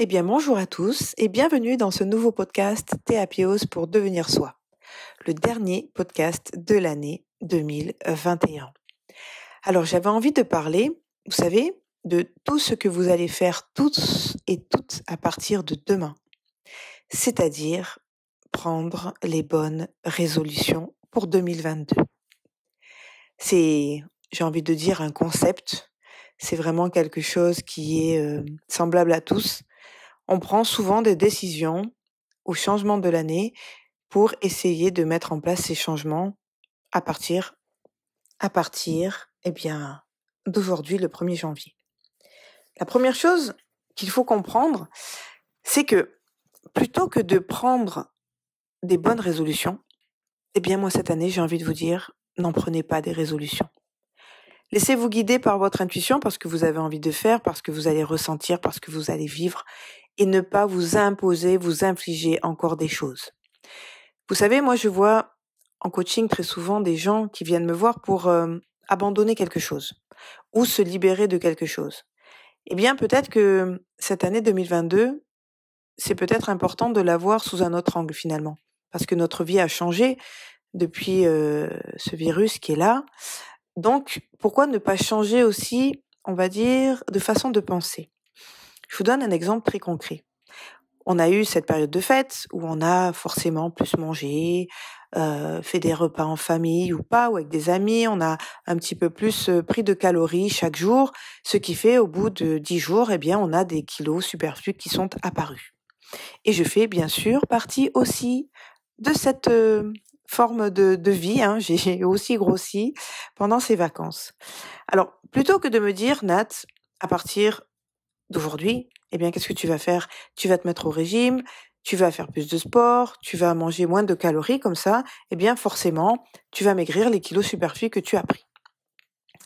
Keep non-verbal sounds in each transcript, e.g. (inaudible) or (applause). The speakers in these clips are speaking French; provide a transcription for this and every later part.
Eh bien, bonjour à tous et bienvenue dans ce nouveau podcast Théapios pour devenir soi, le dernier podcast de l'année 2021. Alors, j'avais envie de parler, vous savez, de tout ce que vous allez faire tous et toutes à partir de demain, c'est-à-dire prendre les bonnes résolutions pour 2022. C'est, j'ai envie de dire, un concept. C'est vraiment quelque chose qui est euh, semblable à tous. On prend souvent des décisions au changement de l'année pour essayer de mettre en place ces changements à partir, à partir, eh bien, d'aujourd'hui, le 1er janvier. La première chose qu'il faut comprendre, c'est que plutôt que de prendre des bonnes résolutions, eh bien moi cette année, j'ai envie de vous dire, n'en prenez pas des résolutions. Laissez-vous guider par votre intuition, parce que vous avez envie de faire, parce que vous allez ressentir, parce que vous allez vivre, et ne pas vous imposer, vous infliger encore des choses. Vous savez, moi je vois en coaching très souvent des gens qui viennent me voir pour euh, abandonner quelque chose ou se libérer de quelque chose. Eh bien, peut-être que cette année 2022, c'est peut-être important de la voir sous un autre angle finalement, parce que notre vie a changé, depuis euh, ce virus qui est là. Donc, pourquoi ne pas changer aussi, on va dire, de façon de penser Je vous donne un exemple très concret. On a eu cette période de fête où on a forcément plus mangé, euh, fait des repas en famille ou pas, ou avec des amis, on a un petit peu plus euh, pris de calories chaque jour, ce qui fait au bout de dix jours, eh bien, on a des kilos superflus qui sont apparus. Et je fais bien sûr partie aussi de cette forme de, vie. Hein, j'ai aussi grossi pendant ces vacances. Alors, plutôt que de me dire, Nat, à partir d'aujourd'hui, eh bien, qu'est-ce que tu vas faire Tu vas te mettre au régime, tu vas faire plus de sport, tu vas manger moins de calories comme ça, eh bien, forcément, tu vas maigrir les kilos superflus que tu as pris.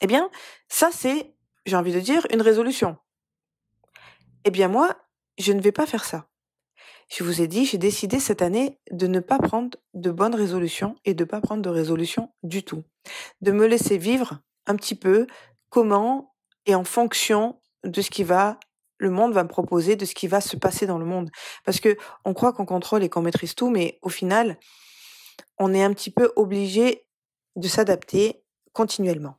Eh bien, ça, c'est, j'ai envie de dire, une résolution. Eh bien, moi, je ne vais pas faire ça je vous ai dit, j'ai décidé cette année de ne pas prendre de bonnes résolutions et de ne pas prendre de résolutions du tout. De me laisser vivre un petit peu comment et en fonction de ce qui va le monde va me proposer, de ce qui va se passer dans le monde. Parce que on croit qu'on contrôle et qu'on maîtrise tout, mais au final, on est un petit peu obligé de s'adapter continuellement.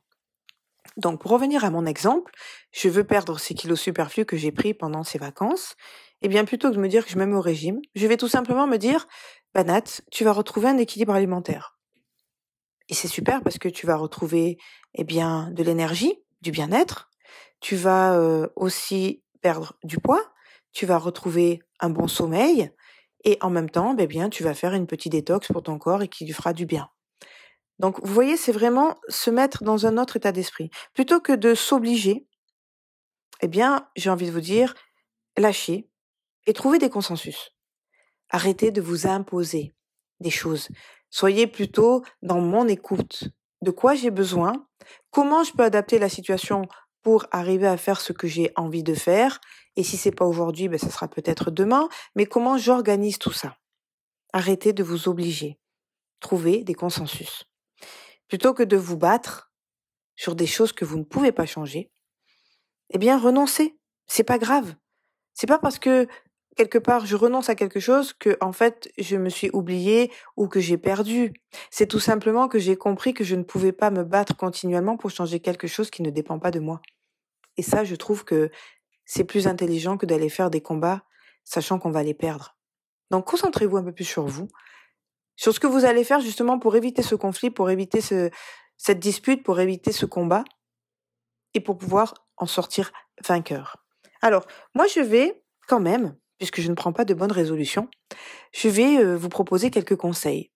Donc, pour revenir à mon exemple, je veux perdre ces kilos superflus que j'ai pris pendant ces vacances eh bien, plutôt que de me dire que je me mets au régime, je vais tout simplement me dire, bah, Nat, tu vas retrouver un équilibre alimentaire. Et c'est super parce que tu vas retrouver, eh bien, de l'énergie, du bien-être. Tu vas aussi perdre du poids. Tu vas retrouver un bon sommeil. Et en même temps, bah, eh bien, tu vas faire une petite détox pour ton corps et qui lui fera du bien. Donc, vous voyez, c'est vraiment se mettre dans un autre état d'esprit. Plutôt que de s'obliger, eh bien, j'ai envie de vous dire, lâchez, et trouvez des consensus. Arrêtez de vous imposer des choses. Soyez plutôt dans mon écoute. De quoi j'ai besoin Comment je peux adapter la situation pour arriver à faire ce que j'ai envie de faire Et si c'est pas aujourd'hui, ce ben, sera peut-être demain. Mais comment j'organise tout ça Arrêtez de vous obliger. Trouvez des consensus. Plutôt que de vous battre sur des choses que vous ne pouvez pas changer, eh bien renoncez. C'est pas grave. C'est pas parce que quelque part, je renonce à quelque chose que, en fait, je me suis oublié ou que j'ai perdu. C'est tout simplement que j'ai compris que je ne pouvais pas me battre continuellement pour changer quelque chose qui ne dépend pas de moi. Et ça, je trouve que c'est plus intelligent que d'aller faire des combats, sachant qu'on va les perdre. Donc, concentrez-vous un peu plus sur vous, sur ce que vous allez faire justement pour éviter ce conflit, pour éviter ce, cette dispute, pour éviter ce combat et pour pouvoir en sortir vainqueur. Alors, moi, je vais quand même puisque je ne prends pas de bonnes résolutions, je vais euh, vous proposer quelques conseils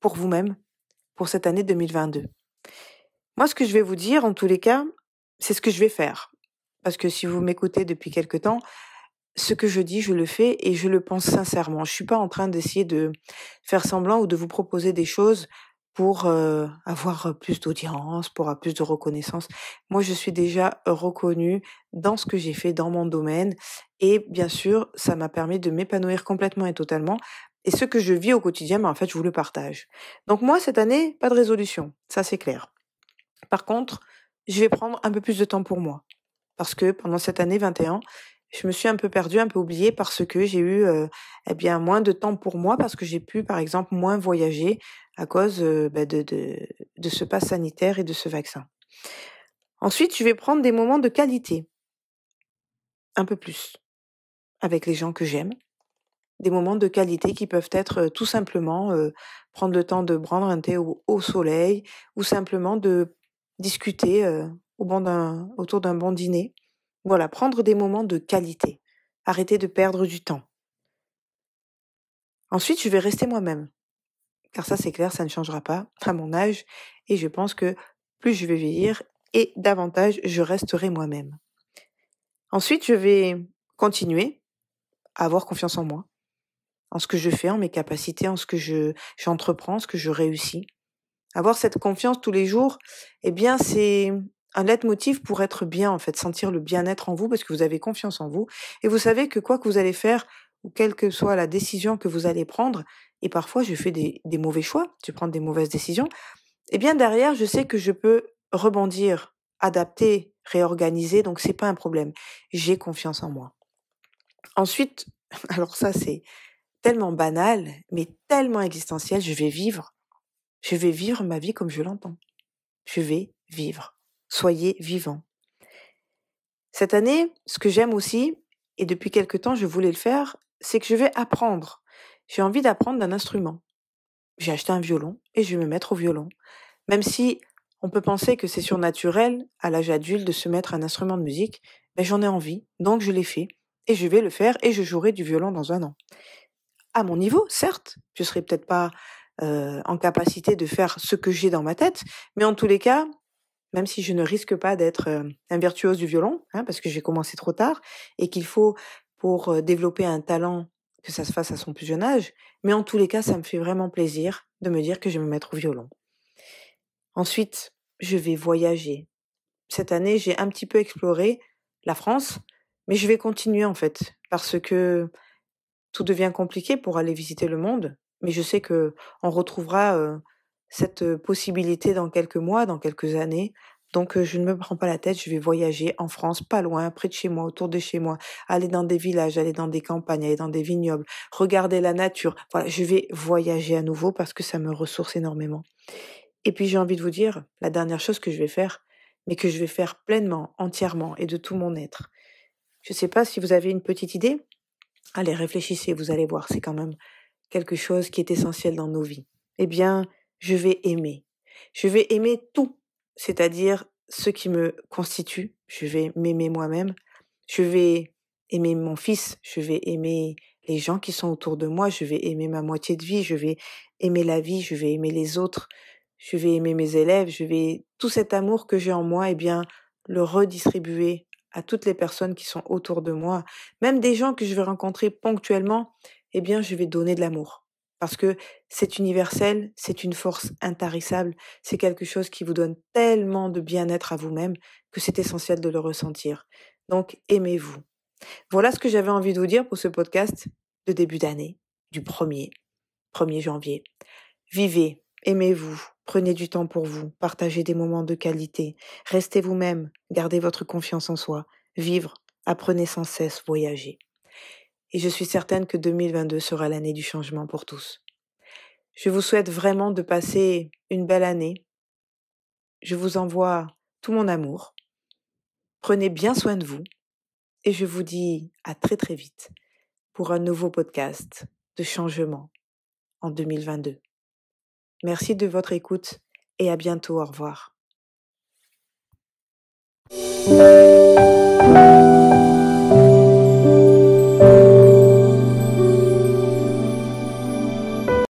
pour vous-même pour cette année 2022. Moi, ce que je vais vous dire, en tous les cas, c'est ce que je vais faire. Parce que si vous m'écoutez depuis quelque temps, ce que je dis, je le fais et je le pense sincèrement. Je ne suis pas en train d'essayer de faire semblant ou de vous proposer des choses pour avoir plus d'audience, pour avoir plus de reconnaissance. Moi, je suis déjà reconnue dans ce que j'ai fait, dans mon domaine. Et bien sûr, ça m'a permis de m'épanouir complètement et totalement. Et ce que je vis au quotidien, ben, en fait, je vous le partage. Donc moi, cette année, pas de résolution, ça c'est clair. Par contre, je vais prendre un peu plus de temps pour moi. Parce que pendant cette année 21, je me suis un peu perdue, un peu oubliée parce que j'ai eu eh bien moins de temps pour moi parce que j'ai pu par exemple moins voyager à cause bah, de, de, de, ce pass sanitaire et de ce vaccin. Ensuite, je vais prendre des moments de qualité, un peu plus, avec les gens que j'aime. Des moments de qualité qui peuvent être tout simplement prendre le temps de prendre un thé au, soleil ou simplement de discuter au d'un autour d'un bon dîner voilà, prendre des moments de qualité. Arrêter de perdre du temps. Ensuite, je vais rester moi-même. Car ça, c'est clair, ça ne changera pas (laughs) à mon âge. Et je pense que plus je vais vieillir et davantage je resterai moi-même. Ensuite, je vais continuer à avoir confiance en moi, en ce que je fais, en mes capacités, en ce que je, j'entreprends, ce que je réussis. Avoir cette confiance tous les jours, eh bien, c'est un leitmotiv pour être bien, en fait, sentir le bien-être en vous parce que vous avez confiance en vous et vous savez que quoi que vous allez faire ou quelle que soit la décision que vous allez prendre, et parfois je fais des, mauvais choix, je prends des mauvaises décisions, et eh bien derrière, je sais que je peux rebondir, adapter, réorganiser, donc c'est pas un problème. J'ai confiance en moi. Ensuite, (laughs) alors ça c'est tellement banal, mais tellement existentiel, je vais vivre. Je vais vivre ma vie comme je l'entends. Je vais vivre soyez vivant. Cette année, ce que j'aime aussi, et depuis quelque temps je voulais le faire, c'est que je vais apprendre. J'ai envie d'apprendre d'un instrument. J'ai acheté un violon et je vais me mettre au violon. Même si on peut penser que c'est surnaturel à l'âge adulte de se mettre à un instrument de musique, mais ben, j'en ai envie, donc je l'ai fait et je vais le faire et je jouerai du violon dans un an. À mon niveau, certes, je serai peut-être pas en capacité de faire ce que j'ai dans ma tête, mais en tous les cas, même si je ne risque pas d'être euh, un virtuose du violon, hein, parce que j'ai commencé trop tard, et qu'il faut, pour euh, développer un talent, que ça se fasse à son plus jeune âge, mais en tous les cas, ça me fait vraiment plaisir de me dire que je vais me mettre au violon. Ensuite, je vais voyager. Cette année, j'ai un petit peu exploré la France, mais je vais continuer en fait, parce que tout devient compliqué pour aller visiter le monde, mais je sais que on retrouvera euh, cette possibilité dans quelques mois, dans quelques années. Donc je ne me prends pas la tête, je vais voyager en France, pas loin, près de chez moi, autour de chez moi, aller dans des villages, aller dans des campagnes, aller dans des vignobles, regarder la nature. Voilà, je vais voyager à nouveau parce que ça me ressource énormément. Et puis j'ai envie de vous dire, la dernière chose que je vais faire, mais que je vais faire pleinement, entièrement et de tout mon être. Je ne sais pas si vous avez une petite idée. Allez, réfléchissez, vous allez voir, c'est quand même quelque chose qui est essentiel dans nos vies. Eh bien, je vais aimer. Je vais aimer tout, c'est-à-dire ce qui me constitue. Je vais m'aimer moi-même. Je vais aimer mon fils. Je vais aimer les gens qui sont autour de moi. Je vais aimer ma moitié de vie. Je vais aimer la vie. Je vais aimer les autres. Je vais aimer mes élèves. Je vais tout cet amour que j'ai en moi, eh bien, le redistribuer à toutes les personnes qui sont autour de moi, même des gens que je vais rencontrer ponctuellement. Eh bien, je vais donner de l'amour. Parce que c'est universel, c'est une force intarissable, c'est quelque chose qui vous donne tellement de bien-être à vous-même que c'est essentiel de le ressentir. Donc, aimez-vous. Voilà ce que j'avais envie de vous dire pour ce podcast de début d'année, du 1er, 1er janvier. Vivez, aimez-vous, prenez du temps pour vous, partagez des moments de qualité, restez vous-même, gardez votre confiance en soi, vivre, apprenez sans cesse, voyagez et je suis certaine que 2022 sera l'année du changement pour tous. Je vous souhaite vraiment de passer une belle année. Je vous envoie tout mon amour. Prenez bien soin de vous et je vous dis à très très vite pour un nouveau podcast de changement en 2022. Merci de votre écoute et à bientôt. Au revoir.